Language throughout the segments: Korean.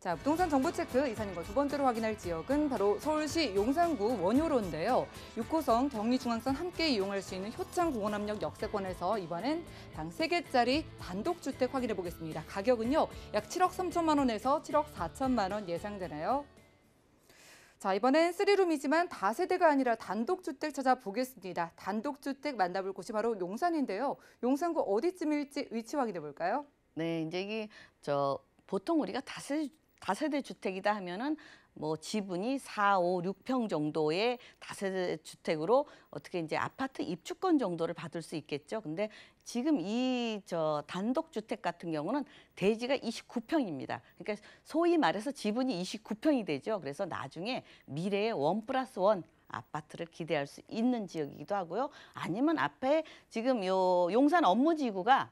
자, 부동산 정보 체크 이사님과 두 번째로 확인할 지역은 바로 서울시 용산구 원효로인데요. 6호선 경리중앙선 함께 이용할 수 있는 효창공원압력 역세권에서 이번엔 당 세개짜리 단독주택 확인해 보겠습니다. 가격은요, 약 7억 3천만 원에서 7억 4천만 원 예상되나요? 자, 이번엔 3룸이지만 다세대가 아니라 단독주택 찾아보겠습니다. 단독주택 만나볼 곳이 바로 용산인데요. 용산구 어디쯤일지 위치 확인해 볼까요? 네, 이제 이게 저 보통 우리가 다세대 다세대 주택이다 하면은 뭐 지분이 4, 5, 6평 정도의 다세대 주택으로 어떻게 이제 아파트 입주권 정도를 받을 수 있겠죠. 근데 지금 이 저 단독 주택 같은 경우는 대지가 29평입니다. 그러니까 소위 말해서 지분이 29평이 되죠. 그래서 나중에 미래의 원 플러스 원 아파트를 기대할 수 있는 지역이기도 하고요. 아니면 앞에 지금 요 용산 업무지구가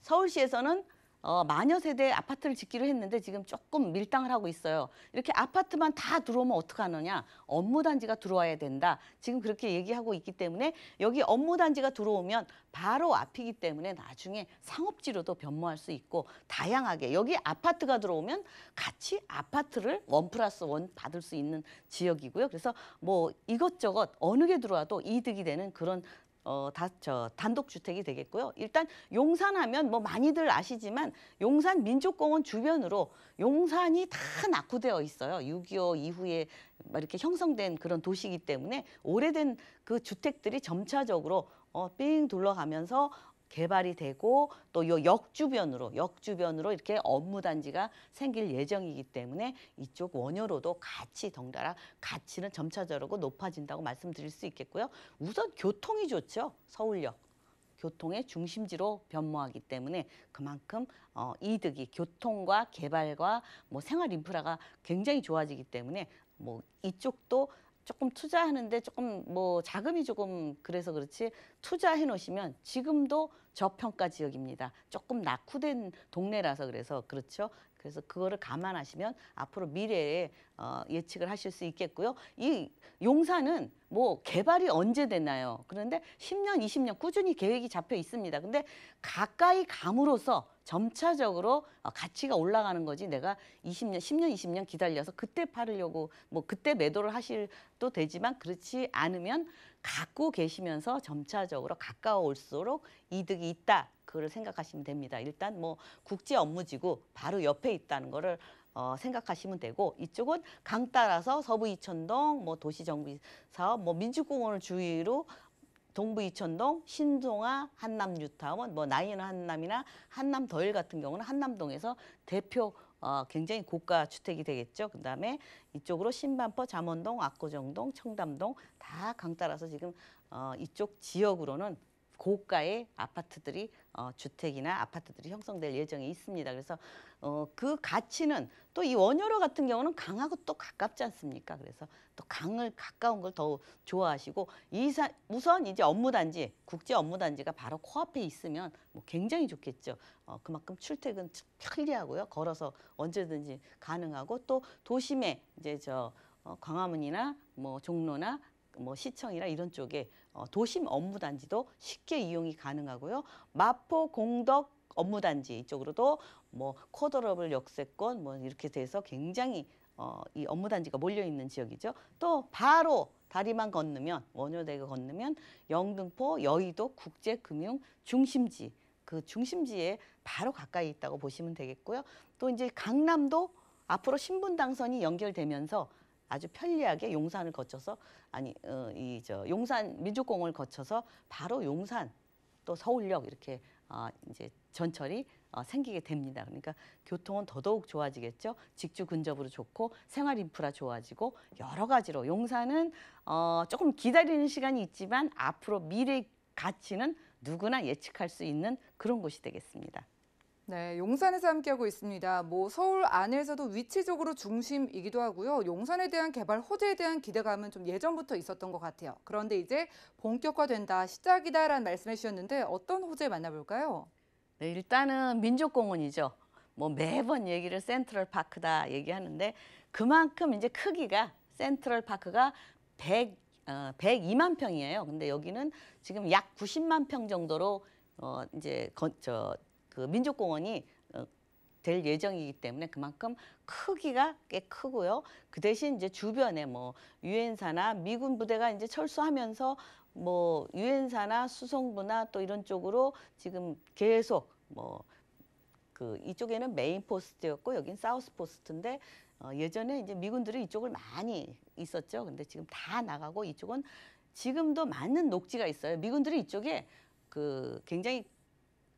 서울시에서는 어, 마녀 세대 아파트를 짓기로 했는데 지금 조금 밀당을 하고 있어요. 이렇게 아파트만 다 들어오면 어떡하느냐. 업무단지가 들어와야 된다. 지금 그렇게 얘기하고 있기 때문에 여기 업무단지가 들어오면 바로 앞이기 때문에 나중에 상업지로도 변모할 수 있고 다양하게 여기 아파트가 들어오면 같이 아파트를 원 플러스 원 받을 수 있는 지역이고요. 그래서 뭐 이것저것 어느 게 들어와도 이득이 되는 그런 어, 다, 저, 단독주택이 되겠고요. 일단 용산하면 뭐 많이들 아시지만 용산 민족공원 주변으로 용산이 다 낙후되어 있어요. 6.25 이후에 이렇게 형성된 그런 도시이기 때문에 오래된 그 주택들이 점차적으로 어, 삥 둘러가면서 개발이 되고 또역 주변으로 역 주변으로 이렇게 업무 단지가 생길 예정이기 때문에 이쪽 원효로도 같이 덩달아 가치는 점차적으로 높아진다고 말씀드릴 수 있겠고요. 우선 교통이 좋죠. 서울역. 교통의 중심지로 변모하기 때문에 그만큼 어, 이득이 교통과 개발과 뭐 생활 인프라가 굉장히 좋아지기 때문에 뭐 이쪽도 조금 투자하는데 조금 뭐 자금이 조금 그래서 그렇지 투자해 놓으시면 지금도 저평가 지역입니다. 조금 낙후된 동네라서 그래서 그렇죠. 그래서 그거를 감안하시면 앞으로 미래에 어, 예측을 하실 수 있겠고요. 이 용산은 뭐 개발이 언제 되나요? 그런데 10년, 20년 꾸준히 계획이 잡혀 있습니다. 근데 가까이 감으로써 점차적으로 어, 가치가 올라가는 거지 내가 20년, 10년, 20년 기다려서 그때 팔으려고 뭐 그때 매도를 하실 도 되지만 그렇지 않으면 갖고 계시면서 점차적으로 가까워올수록 이득이 있다. 그걸 생각하시면 됩니다. 일단 뭐 국제 업무지구 바로 옆에 있다는 거를 어, 생각하시면 되고 이쪽은 강 따라서 서부 이천동 뭐 도시정비 사업 뭐 민주공원 을 주위로 동부 이천동, 신동아 한남 유타운뭐 나이는 한남이나 한남 더일 같은 경우는 한남동에서 대표 어, 굉장히 고가 주택이 되겠죠. 그 다음에 이쪽으로 신반포, 잠원동, 압구정동, 청담동 다 강 따라서 지금 어, 이쪽 지역으로는 고가의 아파트들이 어, 주택이나 아파트들이 형성될 예정에 있습니다. 그래서 어, 그 가치는 또 이 원효로 같은 경우는 강하고 또 가깝지 않습니까? 그래서 또 강을 가까운 걸 더 좋아하시고 이사, 우선 이제 업무단지 국제 업무단지가 바로 코앞에 있으면 뭐 굉장히 좋겠죠. 어, 그만큼 출퇴근 편리하고요. 걸어서 언제든지 가능하고 또 도심에 이제 저 어, 광화문이나 뭐 종로나 뭐 시청이나 이런 쪽에 어, 도심 업무단지도 쉽게 이용이 가능하고요. 마포 공덕 업무단지 이쪽으로도 뭐 코더러블 역세권 뭐 이렇게 돼서 굉장히 어, 이 업무단지가 몰려있는 지역이죠. 또 바로 다리만 건너면 원효대교 건너면 영등포 여의도 국제금융중심지 그 중심지에 바로 가까이 있다고 보시면 되겠고요. 또 이제 강남도 앞으로 신분 당선이 연결되면서 아주 편리하게 용산을 거쳐서 아니 어, 이 저 용산 민주공을 거쳐서 바로 용산 또 서울역 이렇게 어, 이제 전철이 어, 생기게 됩니다. 그러니까 교통은 더더욱 좋아지겠죠. 직주 근접으로 좋고 생활 인프라 좋아지고 여러 가지로 용산은 어, 조금 기다리는 시간이 있지만 앞으로 미래 가치는 누구나 예측할 수 있는 그런 곳이 되겠습니다. 네, 용산에서 함께하고 있습니다. 뭐 서울 안에서도 위치적으로 중심이기도 하고요. 용산에 대한 개발 호재에 대한 기대감은 좀 예전부터 있었던 것 같아요. 그런데 이제 본격화된다, 시작이다라는 말씀해 주셨는데 어떤 호재 만나볼까요? 네, 일단은 민족공원이죠. 뭐 매번 얘기를 센트럴 파크다 얘기하는데 그만큼 이제 크기가 센트럴 파크가 100, 어, 102만 평이에요. 근데 여기는 지금 약 90만 평 정도로 어, 이제 건, 저, 그 민족공원이 어, 될 예정이기 때문에 그만큼 크기가 꽤 크고요. 그 대신 이제 주변에 뭐 유엔사나 미군 부대가 이제 철수하면서 뭐 유엔사나 수송부나 또 이런 쪽으로 지금 계속 뭐 그 이쪽에는 메인 포스트였고 여긴 사우스 포스트인데 어 예전에 이제 미군들이 이쪽을 많이 있었죠. 근데 지금 다 나가고 이쪽은 지금도 많은 녹지가 있어요. 미군들이 이쪽에 그 굉장히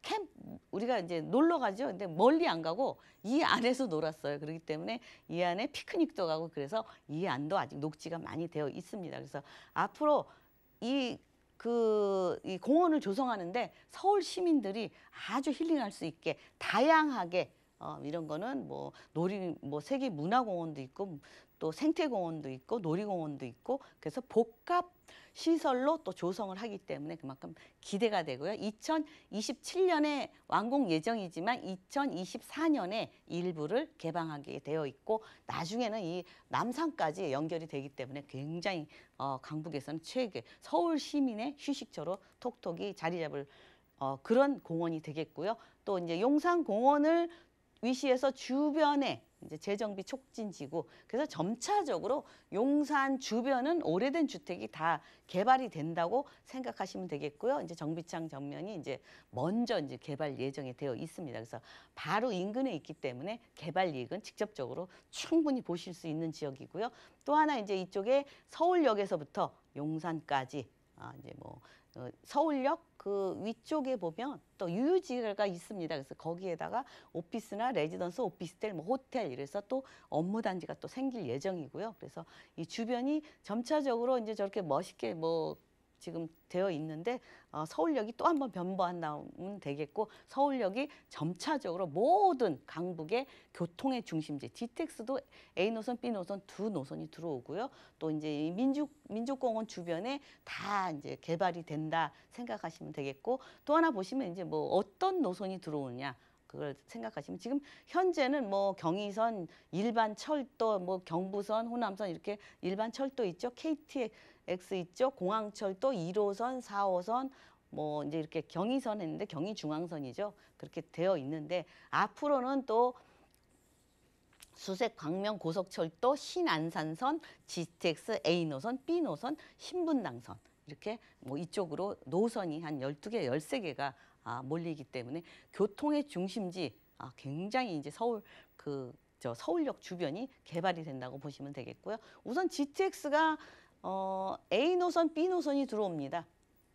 캠 우리가 이제 놀러 가죠. 근데 멀리 안 가고 이 안에서 놀았어요. 그렇기 때문에 이 안에 피크닉도 가고 그래서 이 안도 아직 녹지가 많이 되어 있습니다. 그래서 앞으로 이 그, 이 공원을 조성하는데 서울 시민들이 아주 힐링할 수 있게 다양하게 어, 이런 거는 뭐 놀이 뭐 세계 문화공원도 있고 또 생태공원도 있고 놀이공원도 있고 그래서 복합 시설로 또 조성을 하기 때문에 그만큼 기대가 되고요. 2027년에 완공 예정이지만 2024년에 일부를 개방하게 되어 있고 나중에는 이 남산까지 연결이 되기 때문에 굉장히 어, 강북에서는 최대 서울 시민의 휴식처로 톡톡이 자리 잡을 어, 그런 공원이 되겠고요. 또 이제 용산공원을 위시해서 주변에 이제 재정비 촉진지구. 그래서 점차적으로 용산 주변은 오래된 주택이 다 개발이 된다고 생각하시면 되겠고요. 이제 정비창 정면이 이제 먼저 이제 개발 예정이 되어 있습니다. 그래서 바로 인근에 있기 때문에 개발 이익은 직접적으로 충분히 보실 수 있는 지역이고요. 또 하나 이제 이쪽에 서울역에서부터 용산까지 아 이제 뭐 어, 서울역 그 위쪽에 보면 또 유유지가 있습니다. 그래서 거기에다가 오피스나 레지던스, 오피스텔, 뭐 호텔 이래서 또 업무 단지가 또 생길 예정이고요. 그래서 이 주변이 점차적으로 이제 저렇게 멋있게 뭐 지금 되어 있는데 어, 서울역이 또 한 번 변보한 다면 되겠고 서울역이 점차적으로 모든 강북의 교통의 중심지 디텍스도 A 노선, B 노선 두 노선이 들어오고요. 또 이제 민주 민족공원 주변에 다 이제 개발이 된다 생각하시면 되겠고 또 하나 보시면 이제 뭐 어떤 노선이 들어오느냐 그걸 생각하시면 지금 현재는 뭐 경의선, 일반 철도, 뭐 경부선, 호남선 이렇게 일반 철도 있죠. KTX 있죠. 공항철도 1호선, 4호선 뭐 이제 이렇게 경의선 했는데 경의중앙선이죠. 그렇게 되어 있는데 앞으로는 또 수색 광명 고속철도 신안산선, GTX A 노선, B 노선, 신분당선 이렇게 뭐 이쪽으로 노선이 한 열두 개 열세 개가 아, 몰리기 때문에 교통의 중심지 아, 굉장히 이제 서울 그 저 서울역 주변이 개발이 된다고 보시면 되겠고요. 우선 GTX가 어, A 노선, B 노선이 들어옵니다.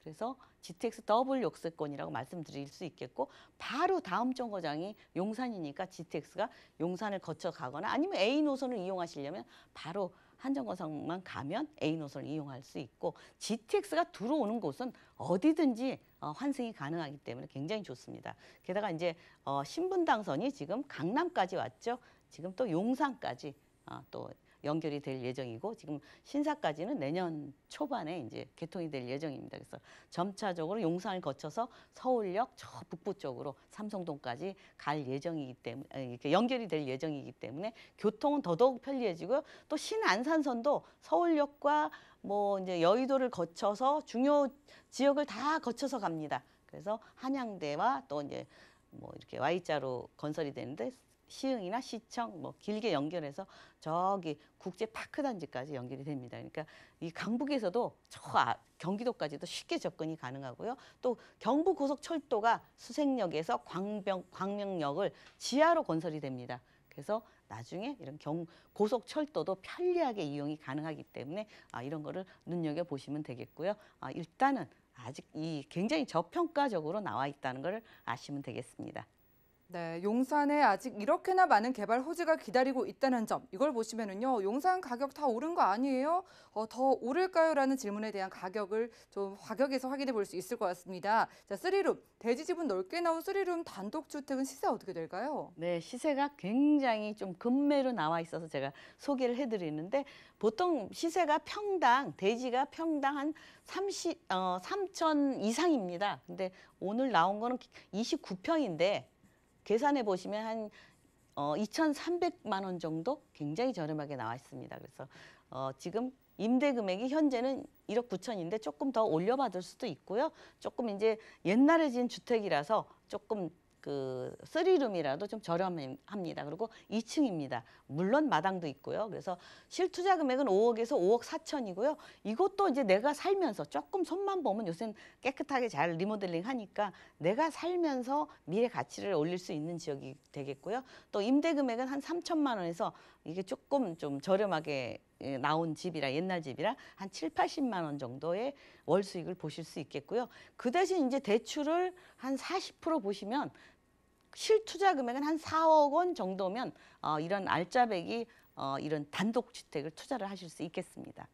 그래서 GTX 더블 역세권이라고 말씀드릴 수 있겠고 바로 다음 정거장이 용산이니까 GTX가 용산을 거쳐 가거나 아니면 A 노선을 이용하시려면 바로 한정거장만 가면 A 노선을 이용할 수 있고 GTX가 들어오는 곳은 어디든지 어, 환승이 가능하기 때문에 굉장히 좋습니다. 게다가 이제 어, 신분당선이 지금 강남까지 왔죠. 지금 또 용산까지 어, 또 연결이 될 예정이고 지금 신사까지는 내년 초반에 이제 개통이 될 예정입니다. 그래서 점차적으로 용산을 거쳐서 서울역 저 북부 쪽으로 삼성동까지 갈 예정이기 때문에 이렇게 연결이 될 예정이기 때문에 교통은 더더욱 편리해지고요. 또 신안산선도 서울역과 뭐 이제 여의도를 거쳐서 중요 지역을 다 거쳐서 갑니다. 그래서 한양대와 또 이제 뭐 이렇게 Y자로 건설이 되는데 시흥이나 시청 뭐 길게 연결해서 저기 국제 파크 단지까지 연결이 됩니다. 그러니까 이 강북에서도 저 아, 경기도까지도 쉽게 접근이 가능하고요. 또 경부 고속철도가 수색역에서 광병 광명역을 지하로 건설이 됩니다. 그래서 나중에 이런 경, 고속철도도 편리하게 이용이 가능하기 때문에 아, 이런 거를 눈여겨보시면 되겠고요. 아, 일단은 아직 이 굉장히 저평가적으로 나와 있다는 걸 아시면 되겠습니다. 네, 용산에 아직 이렇게나 많은 개발 호지가 기다리고 있다는 점, 이걸 보시면은요, 용산 가격 다 오른 거 아니에요? 어, 더 오를까요? 라는 질문에 대한 가격을 좀 가격에서 확인해 볼 수 있을 것 같습니다. 자, 쓰리룸, 대지 지분 넓게 나온 쓰리룸 단독주택은 시세 어떻게 될까요? 네, 시세가 굉장히 좀 금매로 나와 있어서 제가 소개를 해드리는데 보통 시세가 평당, 대지가 평당 한 30, 어, 3천 이상입니다. 근데 오늘 나온 거는 29평인데 계산해 보시면 한 어, 2,300만 원 정도 굉장히 저렴하게 나와 있습니다. 그래서 어, 지금 임대 금액이 현재는 1억 9천인데 조금 더 올려받을 수도 있고요. 조금 이제 옛날에 지은 주택이라서 조금 그 쓰리룸이라도 좀 저렴합니다. 그리고 2층입니다. 물론 마당도 있고요. 그래서 실투자 금액은 5억에서 5억 4천이고요. 이것도 이제 내가 살면서 조금 손만 보면 요새는 깨끗하게 잘 리모델링 하니까 내가 살면서 미래 가치를 올릴 수 있는 지역이 되겠고요. 또 임대 금액은 한 3천만 원에서 이게 조금 좀 저렴하게 예, 나온 집이라 옛날 집이라 한 7, 80만 원 정도의 월 수익을 보실 수 있겠고요. 그 대신 이제 대출을 한 40% 보시면 실투자 금액은 한 4억 원 정도면 어, 이런 알짜배기 어, 이런 단독 주택을 투자를 하실 수 있겠습니다.